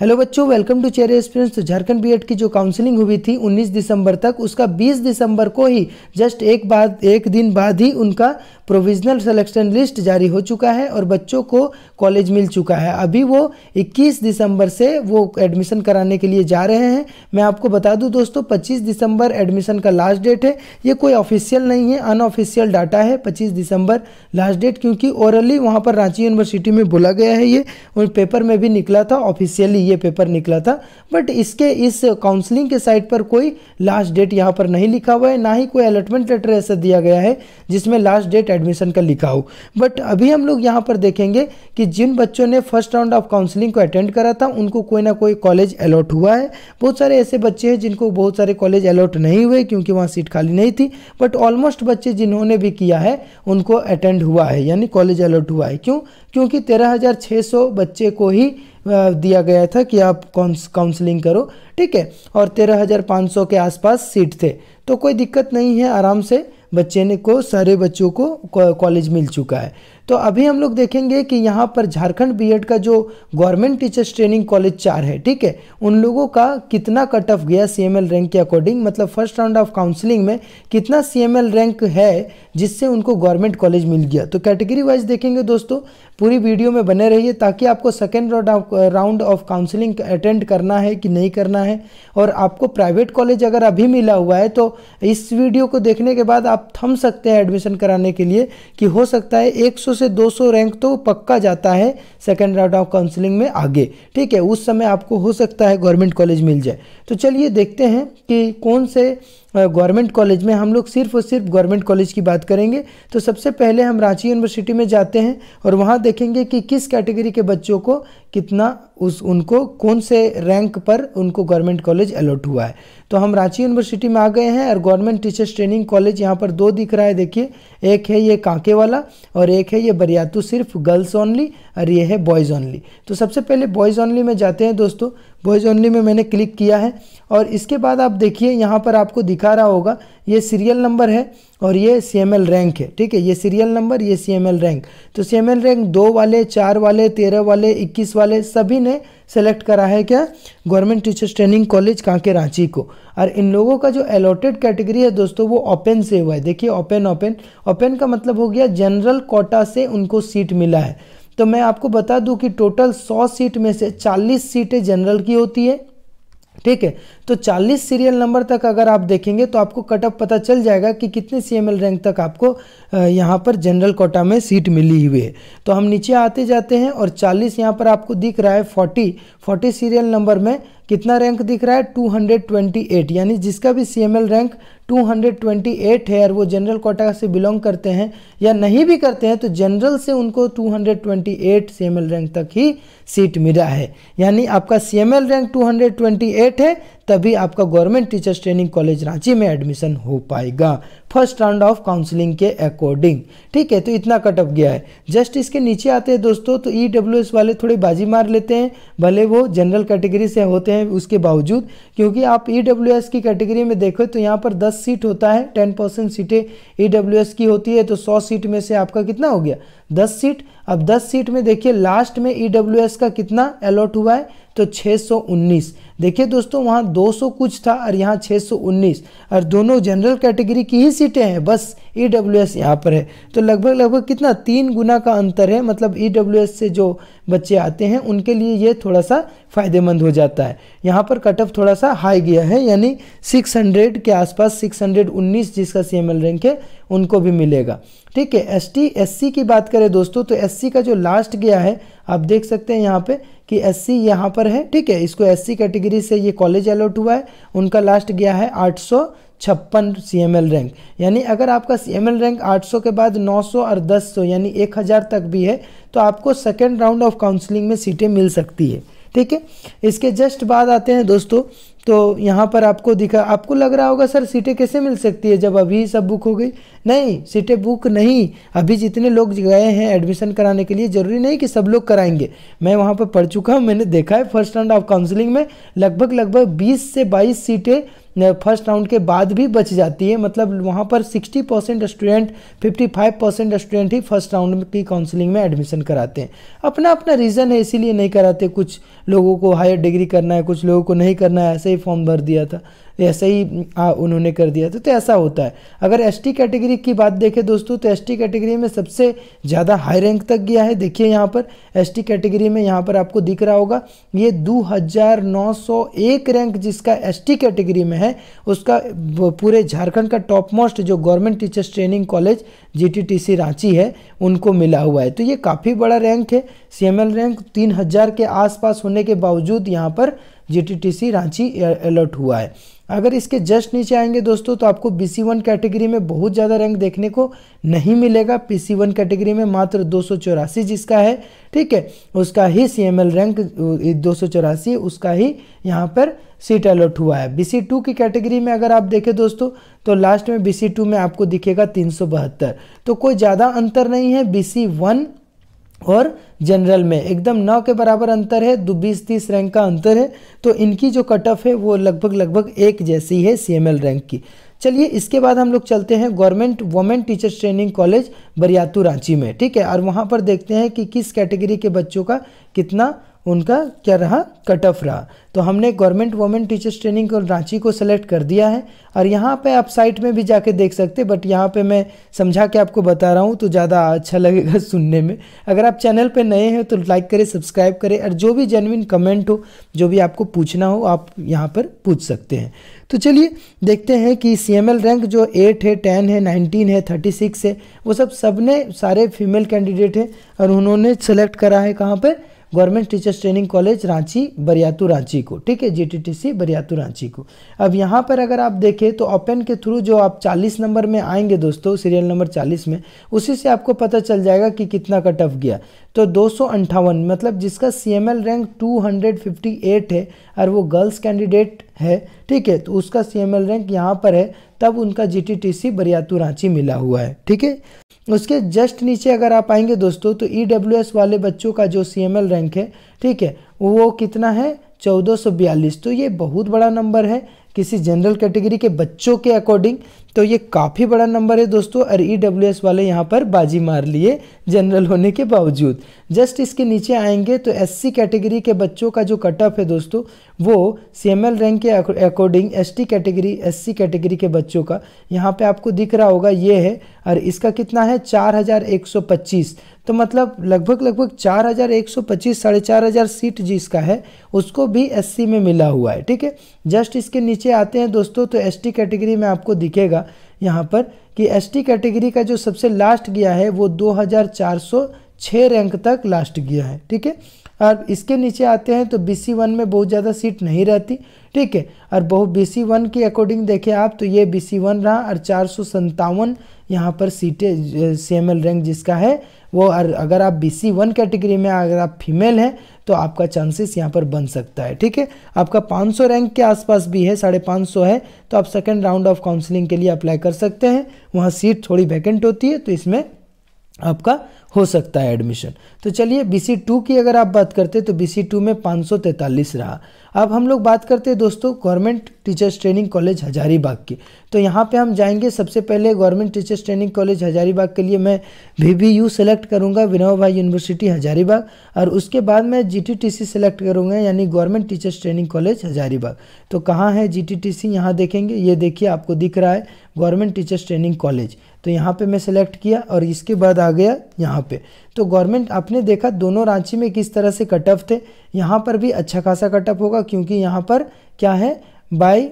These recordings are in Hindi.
हेलो बच्चों वेलकम टू चेरी एक्सपीरियंस तो झारखंड बीएड की जो काउंसलिंग हुई थी 19 दिसंबर तक उसका 20 दिसंबर को ही जस्ट एक बाद एक दिन बाद ही उनका प्रोविजनल सिलेक्शन लिस्ट जारी हो चुका है और बच्चों को कॉलेज मिल चुका है अभी वो 21 दिसंबर से वो एडमिशन कराने के लिए जा रहे हैं मैं आपको बता दूँ दोस्तों पच्चीस दिसंबर एडमिशन का लास्ट डेट है ये कोई ऑफिशियल नहीं है अनऑफिशियल डाटा है पच्चीस दिसंबर लास्ट डेट क्योंकि ओरली वहाँ पर रांची यूनिवर्सिटी में बोला गया है ये पेपर में भी निकला था ऑफिशियली ये पेपर निकला था बट इसके इस काउंसलिंग के साइट पर कोई लास्ट डेट यहाँ पर नहीं लिखा हुआ है ना ही कोई अलॉटमेंट लेटर ऐसा दिया गया है जिसमें लास्ट डेट एडमिशन का लिखा हो बट अभी हम लोग यहाँ पर देखेंगे कि जिन बच्चों ने फर्स्ट राउंड ऑफ काउंसलिंग को अटेंड करा था उनको कोई ना कोई कॉलेज अलॉट हुआ है बहुत सारे ऐसे बच्चे हैं जिनको बहुत सारे कॉलेज अलॉट नहीं हुए क्योंकि वहाँ सीट खाली नहीं थी बट ऑलमोस्ट बच्चे जिन्होंने भी किया है उनको अटेंड हुआ है यानी कॉलेज अलॉट हुआ है क्यों क्योंकि तेरह बच्चे को ही दिया गया था कि आप काउंसलिंग करो ठीक है और तेरह हज़ार पाँच सौ के आसपास सीट थे तो कोई दिक्कत नहीं है आराम से बच्चे ने को सारे बच्चों को कॉलेज मिल चुका है तो अभी हम लोग देखेंगे कि यहाँ पर झारखंड बीएड का जो गवर्नमेंट टीचर्स ट्रेनिंग कॉलेज चार है ठीक है उन लोगों का कितना कट ऑफ गया सी रैंक के अकॉर्डिंग मतलब फर्स्ट राउंड ऑफ काउंसलिंग में कितना सी रैंक है जिससे उनको गवर्नमेंट कॉलेज मिल गया तो कैटेगरी वाइज देखेंगे दोस्तों पूरी वीडियो में बने रहिए ताकि आपको second round of counselling attend करना है कि नहीं करना है और आपको प्राइवेट कॉलेज अगर अभी मिला हुआ है तो इस वीडियो को देखने के बाद आप थम सकते हैं एडमिशन कराने के लिए कि हो सकता है एक सौ से 200 रैंक तो पक्का जाता है सेकेंड राउंड ऑफ काउंसलिंग में आगे ठीक है उस समय आपको हो सकता है गवर्नमेंट कॉलेज मिल जाए तो चलिए देखते हैं कि कौन से गवर्नमेंट कॉलेज में हम लोग सिर्फ और सिर्फ गवर्नमेंट कॉलेज की बात करेंगे तो सबसे पहले हम रांची यूनिवर्सिटी में जाते हैं और वहाँ देखेंगे कि किस कैटेगरी के बच्चों को कितना उस उनको कौन से रैंक पर उनको गवर्नमेंट कॉलेज अलॉट हुआ है तो हम रांची यूनिवर्सिटी में आ गए हैं और गवर्नमेंट टीचर्स ट्रेनिंग कॉलेज यहाँ पर दो दिख रहा है देखिए एक है ये कांके वाला और एक है ये बरियातू सिर्फ गर्ल्स ओनली और ये है बॉयज़ ओनली तो सबसे पहले बॉयज़ ओनली में जाते हैं दोस्तों बॉयज़ ओनली में मैंने क्लिक किया है और इसके बाद आप देखिए यहाँ पर आपको दिखा रहा होगा ये सीरियल नंबर है और ये सी रैंक है ठीक है ये सीरियल नंबर ये सी रैंक तो सी रैंक दो वाले चार वाले तेरह वाले इक्कीस वाले सभी ने सेलेक्ट करा है क्या गवर्नमेंट टीचर्स ट्रेनिंग कॉलेज कहाँ के रांची को और इन लोगों का जो अलॉटेड कैटेगरी है दोस्तों वो ओपन से हुआ है देखिए ओपन ओपन ओपन का मतलब हो गया जनरल कोटा से उनको सीट मिला है तो मैं आपको बता दूं कि टोटल 100 सीट में से 40 सीटें जनरल की होती है ठीक है तो 40 सीरियल नंबर तक अगर आप देखेंगे तो आपको कटअप पता चल जाएगा कि कितने सी रैंक तक आपको यहाँ पर जनरल कोटा में सीट मिली हुई है तो हम नीचे आते जाते हैं और 40 यहाँ पर आपको दिख रहा है 40 40 सीरियल नंबर में कितना रैंक दिख रहा है 228 यानी जिसका भी सी रैंक 228 है और वो जनरल कोटा से बिलोंग करते हैं या नहीं भी करते हैं तो जनरल से उनको 228 सीएमएल रैंक तक ही सीट मिला है यानी आपका सीएमएल रैंक 228 है तभी आपका government teachers training college Ranchi में एडमिशन हो पाएगा फर्स्ट राउंड ऑफ काउंसलिंग के अकॉर्डिंग ठीक है तो इतना कट गया है जस्ट इसके नीचे आते हैं दोस्तों तो ई e वाले थोड़े बाजी मार लेते हैं भले वो जनरल कैटेगरी से होते हैं उसके बावजूद क्योंकि आप ई e की कैटेगरी में देखो तो यहाँ पर दस सीट होता है टेन परसेंट सीटें ई e की होती है तो सौ सीट में से आपका कितना हो गया दस सीट अब दस सीट में देखिए लास्ट में ई का कितना अलॉट हुआ है तो 619 देखिए दोस्तों वहाँ 200 कुछ था और यहाँ 619 और दोनों जनरल कैटेगरी की ही सीटें हैं बस ई डब्ल्यू एस यहाँ पर है तो लगभग लगभग कितना तीन गुना का अंतर है मतलब ई डब्ल्यू एस से जो बच्चे आते हैं उनके लिए ये थोड़ा सा फ़ायदेमंद हो जाता है यहाँ पर कट ऑफ थोड़ा सा हाई गया है यानी 600 के आसपास 619 जिसका सी एम एल रैंक है उनको भी मिलेगा ठीक है एस टी एस सी की बात करें दोस्तों तो एस सी का जो लास्ट गया है आप देख सकते हैं यहाँ पर कि एस सी यहाँ पर है ठीक है इसको एस सी कैटेगरी से ये कॉलेज अलॉट हुआ है उनका लास्ट गया है आठ सौ छप्पन सी एम एल रैंक यानी अगर आपका सी एम एल रैंक आठ सौ के बाद नौ सौ और दस सौ यानी हज़ार तक भी है तो आपको सेकेंड राउंड ऑफ काउंसलिंग में सीटें मिल सकती है ठीक है इसके जस्ट बाद आते हैं दोस्तों तो यहाँ पर आपको दिखा आपको लग रहा होगा सर सीटें कैसे मिल सकती है जब अभी सब बुक हो गई नहीं सीटें बुक नहीं अभी जितने लोग गए हैं एडमिशन कराने के लिए ज़रूरी नहीं कि सब लोग कराएंगे मैं वहाँ पर पढ़ चुका हूँ मैंने देखा है फर्स्ट राउंड ऑफ काउंसलिंग में लगभग लगभग बीस से बाईस सीटें फर्स्ट राउंड के बाद भी बच जाती है मतलब वहाँ पर 60 परसेंट स्टूडेंट 55 परसेंट स्टूडेंट ही फर्स्ट राउंड की काउंसलिंग में एडमिशन कराते हैं अपना अपना रीज़न है इसीलिए नहीं कराते कुछ लोगों को हायर डिग्री करना है कुछ लोगों को नहीं करना है ऐसे ही फॉर्म भर दिया था तो ऐसे ही आ, उन्होंने कर दिया था तो, तो ऐसा होता है अगर एस कैटेगरी की बात देखें दोस्तों तो एस कैटेगरी में सबसे ज़्यादा हाई रैंक तक गया है देखिए यहाँ पर एस कैटेगरी में यहाँ पर आपको दिख रहा होगा ये दो रैंक जिसका एस कैटेगरी में है उसका पूरे झारखंड का टॉप मोस्ट जो गवर्नमेंट टीचर्स ट्रेनिंग कॉलेज जी रांची है उनको मिला हुआ है तो ये काफ़ी बड़ा रैंक है सी रैंक तीन हज़ार के आसपास होने के बावजूद यहाँ पर जी रांची अलर्ट हुआ है अगर इसके जस्ट नीचे आएंगे दोस्तों तो आपको बी सी वन कैटेगरी में बहुत ज़्यादा रैंक देखने को नहीं मिलेगा पी सी वन कैटेगरी में मात्र दो सौ चौरासी जिसका है ठीक है उसका ही सी एम एल रैंक दो सौ चौरासी उसका ही यहाँ पर सीट अलॉट हुआ है बी सी टू की कैटेगरी में अगर आप देखें दोस्तों तो लास्ट में बी सी टू में आपको दिखेगा तीन सौ बहत्तर तो कोई ज़्यादा अंतर नहीं है बी सी वन और जनरल में एकदम नौ के बराबर अंतर है दो बीस तीस रैंक का अंतर है तो इनकी जो कट ऑफ है वो लगभग लगभग एक जैसी है सी रैंक की चलिए इसके बाद हम लोग चलते हैं government women teachers training college Bariatu Ranchi में ठीक है और वहाँ पर देखते हैं कि किस कैटेगरी के बच्चों का कितना उनका क्या रहा कट ऑफ रहा तो हमने गवर्नमेंट वोमेन टीचर्स ट्रेनिंग को रांची को सेलेक्ट कर दिया है और यहाँ पे आप साइट में भी जाके देख सकते बट यहाँ पे मैं समझा के आपको बता रहा हूँ तो ज़्यादा अच्छा लगेगा सुनने में अगर आप चैनल पे नए हैं तो लाइक करें सब्सक्राइब करें और जो भी जेनविन कमेंट हो जो भी आपको पूछना हो आप यहाँ पर पूछ सकते हैं तो चलिए देखते हैं कि सी रैंक जो एट है टेन है नाइनटीन है थर्टी सिक्स है वो सब सब ने सारे फीमेल कैंडिडेट हैं और उन्होंने सेलेक्ट करा है कहाँ पर government teachers training college Ranchi Bariatu Ranchi को ठीक है जीटीटीसी बरियातू रांची को अब यहाँ पर अगर आप देखें तो ओपन के थ्रू जो आप 40 नंबर में आएंगे दोस्तों सीरियल नंबर 40 में उसी से आपको पता चल जाएगा कि कितना कट ऑफ गया तो दो मतलब जिसका सी रैंक टू है और वो गर्ल्स कैंडिडेट है ठीक है तो उसका सी रैंक यहाँ पर है तब उनका G T T C Bariatu Ranchi मिला हुआ है ठीक है उसके जस्ट नीचे अगर आप आएंगे दोस्तों तो ई डब्ल्यू एस वाले बच्चों का जो सी एम एल रैंक है ठीक है वो कितना है चौदह सौ बयालीस तो ये बहुत बड़ा नंबर है किसी जनरल कैटेगरी के बच्चों के अकॉर्डिंग तो ये काफ़ी बड़ा नंबर है दोस्तों और ई डब्ल्यू एस वाले यहाँ पर बाजी मार लिए जनरल होने के बावजूद जस्ट इसके नीचे आएंगे तो एससी कैटेगरी के बच्चों का जो कट ऑफ है दोस्तों वो सी रैंक के according S category S category के बच्चों का यहाँ पे आपको दिख रहा होगा ये है और इसका कितना है 4125 तो मतलब लगभग लगभग 4125 साढ़े चार हज़ार सीट जिसका है उसको भी एससी में मिला हुआ है ठीक है जस्ट इसके नीचे आते हैं दोस्तों तो एसटी कैटेगरी में आपको दिखेगा यहाँ पर कि एसटी कैटेगरी का जो सबसे लास्ट गया है वो छः रैंक तक लास्ट गया है ठीक है और इसके नीचे आते हैं तो बी सी वन में बहुत ज़्यादा सीट नहीं रहती ठीक है और बहु बी सी वन के अकॉर्डिंग देखें आप तो ये बी सी वन रहा और चार सौ सत्तावन यहाँ पर सीटें सी एम एल रैंक जिसका है वो और अगर आप बी सी वन कैटेगरी में अगर आप फीमेल हैं तो आपका चांसेस यहाँ पर बन सकता है ठीक है आपका पाँच सौ रैंक के आसपास भी है साढ़े पाँच सौ है तो आप सेकेंड राउंड ऑफ काउंसिलिंग के लिए अप्लाई कर सकते हैं वहाँ सीट थोड़ी वैकेंट होती है तो इसमें आपका हो सकता है एडमिशन तो चलिए बी सी टू की अगर आप बात करते तो बी सी टू में पाँच सौ तैंतालीस रहा अब हम लोग बात करते हैं दोस्तों government teachers training college Hazaribagh की तो यहाँ पे हम जाएंगे सबसे पहले government teachers training college Hazaribagh के लिए मैं वी बी यू सेलेक्ट करूँगा विनोबा भाई यूनिवर्सिटी हजारीबाग और उसके बाद मैं G T T C select करूँगा यानी government teachers training college Hazaribagh तो कहाँ है जी टी टी सी यहाँ देखेंगे ये देखिए आपको दिख रहा है गवर्नमेंट टीचर्स ट्रेनिंग कॉलेज तो यहाँ पे मैं सिलेक्ट किया और इसके बाद आ गया यहाँ पे तो गवर्नमेंट आपने देखा दोनों रांची में किस तरह से कट ऑफ थे यहाँ पर भी अच्छा खासा कट ऑफ होगा क्योंकि यहाँ पर क्या है बाय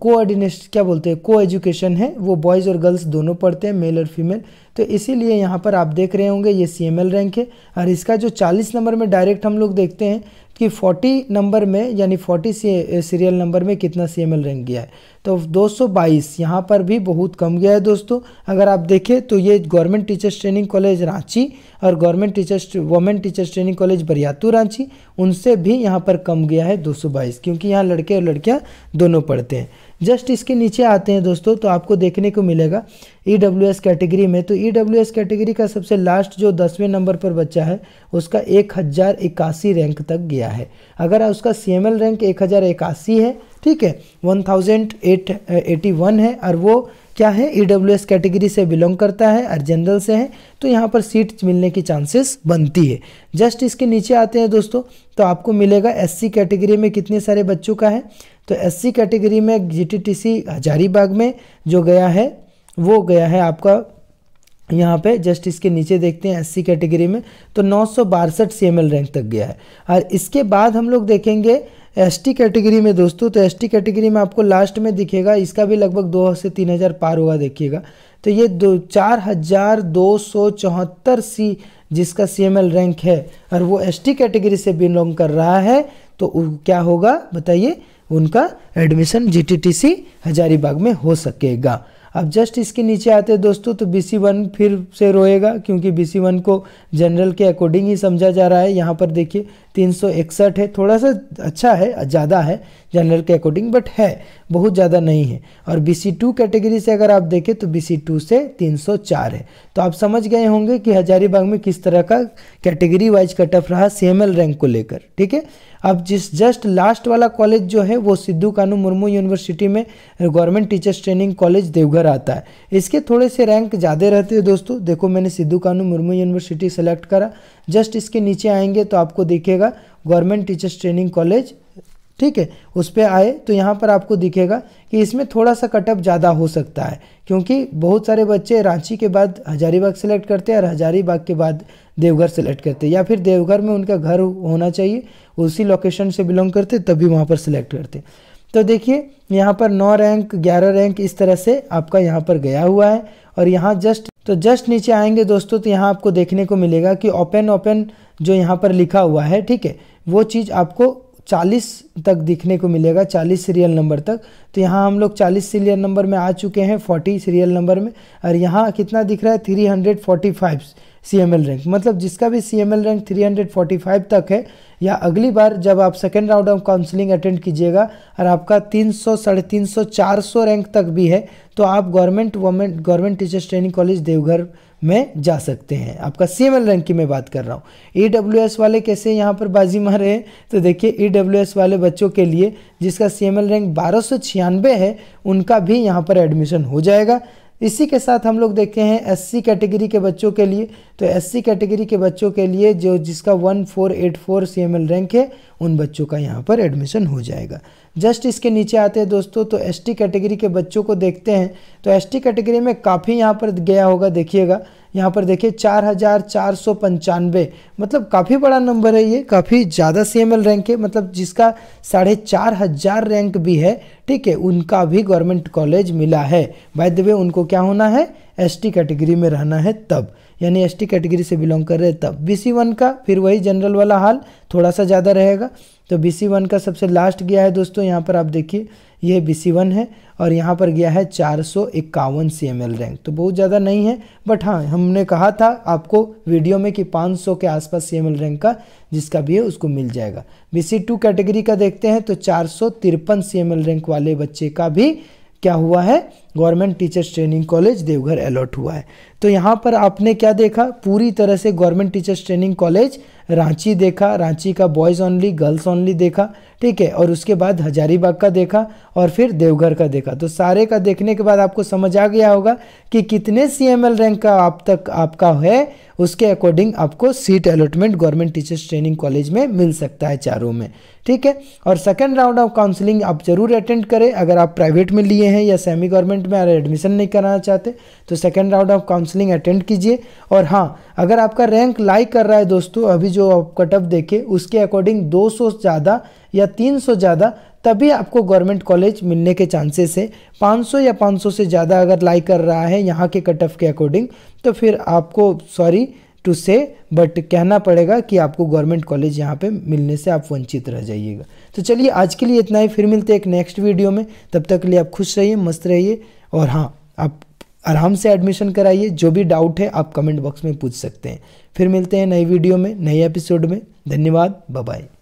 कोऑर्डिनेशन क्या बोलते हैं को एजुकेशन है वो बॉयज़ और गर्ल्स दोनों पढ़ते हैं मेल और फीमेल तो इसीलिए यहाँ पर आप देख रहे होंगे ये सी रैंक है और इसका जो 40 नंबर में डायरेक्ट हम लोग देखते हैं कि 40 नंबर में यानी 40 सीरियल नंबर में कितना सी रैंक गया है तो 222 यहाँ पर भी बहुत कम गया है दोस्तों अगर आप देखें तो ये government teachers training college Ranchi और government teachers women teachers training college Bariatu Ranchi उनसे भी यहाँ पर कम गया है 222 क्योंकि यहाँ लड़के और लड़कियाँ दोनों पढ़ते हैं जस्ट इसके नीचे आते हैं दोस्तों तो आपको देखने को मिलेगा ई e कैटेगरी में तो ई e कैटेगरी का सबसे लास्ट जो दसवें नंबर पर बच्चा है उसका एक हज़ार इक्यासी रैंक तक गया है अगर उसका सी रैंक एक हज़ार इक्यासी है ठीक है one thousand eight eighty one है और वो क्या है ई e कैटेगरी से बिलोंग करता है और जनरल से है तो यहाँ पर सीट मिलने की चांसेस बनती है जस्ट इसके नीचे आते हैं दोस्तों तो आपको मिलेगा सी कैटेगरी में कितने सारे बच्चों का है तो सी कैटेगरी में सी हजारीबाग में जो गया है वो गया है आपका यहाँ पे जस्ट इसके नीचे देखते हैं एससी कैटेगरी में तो नौ सौ रैंक तक गया है और इसके बाद हम लोग देखेंगे एसटी कैटेगरी में दोस्तों तो एसटी कैटेगरी में आपको लास्ट में दिखेगा इसका भी लगभग दो से तीन हज़ार पार होगा देखिएगा तो ये दो चार हज़ार दो सौ चौहत्तर सी जिसका सी रैंक है और वो एसटी कैटेगरी से बिलोंग कर रहा है तो क्या होगा बताइए उनका एडमिशन सी हजारीबाग में हो सकेगा अब जस्ट इसके नीचे आते दोस्तों तो बी सी वन फिर से रोएगा क्योंकि बी सी वन को जनरल के अकॉर्डिंग ही समझा जा रहा है यहाँ पर देखिए तीन है थोड़ा सा अच्छा है ज़्यादा है जनरल के अकॉर्डिंग बट है बहुत ज़्यादा नहीं है और बी सी टू कैटेगरी से अगर आप देखें तो बी सी टू से 304 है तो आप समझ गए होंगे कि हजारीबाग में किस तरह का कैटेगरी वाइज कट ऑफ रहा सी एम एल रैंक को लेकर ठीक है अब जिस जस्ट लास्ट वाला कॉलेज जो है वो सिद्धू कानू मुर्मू यूनिवर्सिटी में government teachers training college Deoghar आता है इसके थोड़े से रैंक ज़्यादा रहते हैं दोस्तों देखो मैंने सिद्धू कानू मुर्मू यूनिवर्सिटी सेलेक्ट करा जस्ट इसके नीचे आएंगे तो आपको दिखेगा गवर्नमेंट टीचर्स ट्रेनिंग कॉलेज ठीक है उस पर आए तो यहाँ पर आपको दिखेगा कि इसमें थोड़ा सा कटअप ज़्यादा हो सकता है क्योंकि बहुत सारे बच्चे रांची के बाद हजारीबाग सेलेक्ट करते हैं और हजारीबाग के बाद देवघर सेलेक्ट करते हैं या फिर देवघर में उनका घर होना चाहिए उसी लोकेशन से बिलोंग करते तभी वहाँ पर सेलेक्ट करते तो देखिए यहाँ पर नौ रैंक ग्यारह रैंक इस तरह से आपका यहाँ पर गया हुआ है और यहाँ जस्ट तो जस्ट नीचे आएंगे दोस्तों तो यहाँ आपको देखने को मिलेगा कि ओपन ओपन जो यहाँ पर लिखा हुआ है ठीक है वो चीज़ आपको चालीस तक दिखने को मिलेगा चालीस सीरियल नंबर तक तो यहाँ हम लोग चालीस सीरियल नंबर में आ चुके हैं फोर्टी सीरियल नंबर में और यहाँ कितना दिख रहा है three hundred forty five C M L rank मतलब जिसका भी C M L rank three hundred forty five तक है या अगली बार जब आप second round of counselling attend कीजिएगा और आपका तीन सौ साढ़े तीन सौ रैंक तक भी है तो आप गवर्नमेंट वमेंट government teachers training college Deoghar में जा सकते हैं आपका एल रैंक की मैं बात कर रहा हूँ ई डब्ल्यू एस वाले कैसे यहाँ पर बाजी मारे हैं तो देखिए ई वाले बच्चों के लिए जिसका सीएमएल रैंक बारह सौ है उनका भी यहाँ पर एडमिशन हो जाएगा इसी के साथ हम लोग देखते हैं एससी कैटेगरी के बच्चों के लिए तो एससी कैटेगरी के बच्चों के लिए जो जिसका one four eight four C M L rank है उन बच्चों का यहाँ पर एडमिशन हो जाएगा जस्ट इसके नीचे आते हैं दोस्तों तो एसटी कैटेगरी के बच्चों को देखते हैं तो एसटी कैटेगरी में काफ़ी यहाँ पर गया होगा देखिएगा यहाँ पर देखिए चार हज़ार चार सौ पंचानवे मतलब काफ़ी बड़ा नंबर है ये काफ़ी ज़्यादा सी रैंक है मतलब जिसका साढ़े चार हज़ार रैंक भी है ठीक है उनका भी गवर्नमेंट कॉलेज मिला है बाय द वे उनको क्या होना है एसटी कैटेगरी में रहना है तब यानी एसटी कैटेगरी से बिलोंग कर रहे हैं तब सी वन का फिर वही जनरल वाला हाल थोड़ा सा ज़्यादा रहेगा तो सी वन का सबसे लास्ट गया है दोस्तों यहाँ पर आप देखिए ये बी सी वन है और यहाँ पर गया है चार सौ इक्यावन सी एम एल रैंक तो बहुत ज़्यादा नहीं है बट हाँ हमने कहा था आपको वीडियो में कि 500 के आसपास सी एम एल रैंक का जिसका भी है उसको मिल जाएगा बी सी टू कैटेगरी का देखते हैं तो चार सौ तिरपन सी एम एल रैंक वाले बच्चे का भी क्या हुआ है government teachers training college Deoghar allot हुआ है तो यहाँ पर आपने क्या देखा पूरी तरह से government teachers training college Ranchi देखा रांची का बॉयज़ ओनली गर्ल्स ओनली देखा ठीक है और उसके बाद हजारीबाग का देखा और फिर देवघर का देखा तो सारे का देखने के बाद आपको समझ आ गया होगा कि कितने सी रैंक का आप तक आपका है उसके अकॉर्डिंग आपको seat allotment government teachers training college में मिल सकता है चारों में ठीक है और सेकेंड राउंड ऑफ काउंसलिंग आप ज़रूर अटेंड करें अगर आप प्राइवेट में लिए हैं या सेमी गवर्नमेंट में अगर एडमिशन नहीं कराना चाहते तो second round of counselling attend कीजिए और हाँ अगर आपका रैंक लाई कर रहा है दोस्तों अभी जो जो आप कट ऑफ देखे उसके अकॉर्डिंग 200 ज़्यादा या 300 ज़्यादा तभी आपको गवर्नमेंट कॉलेज मिलने के चांसेस है 500 या 500 से ज़्यादा अगर लाई कर रहा है यहाँ के कट ऑफ के अकॉर्डिंग तो फिर आपको सॉरी टू से बट कहना पड़ेगा कि आपको गवर्नमेंट कॉलेज यहाँ पे मिलने से आप वंचित रह जाइएगा तो चलिए आज के लिए इतना ही फिर मिलते हैं एक नेक्स्ट वीडियो में तब तक के लिए आप खुश रहिए मस्त रहिए और हाँ आप आराम से एडमिशन कराइए जो भी डाउट है आप कमेंट बॉक्स में पूछ सकते हैं फिर मिलते हैं नई वीडियो में नए एपिसोड में धन्यवाद बाय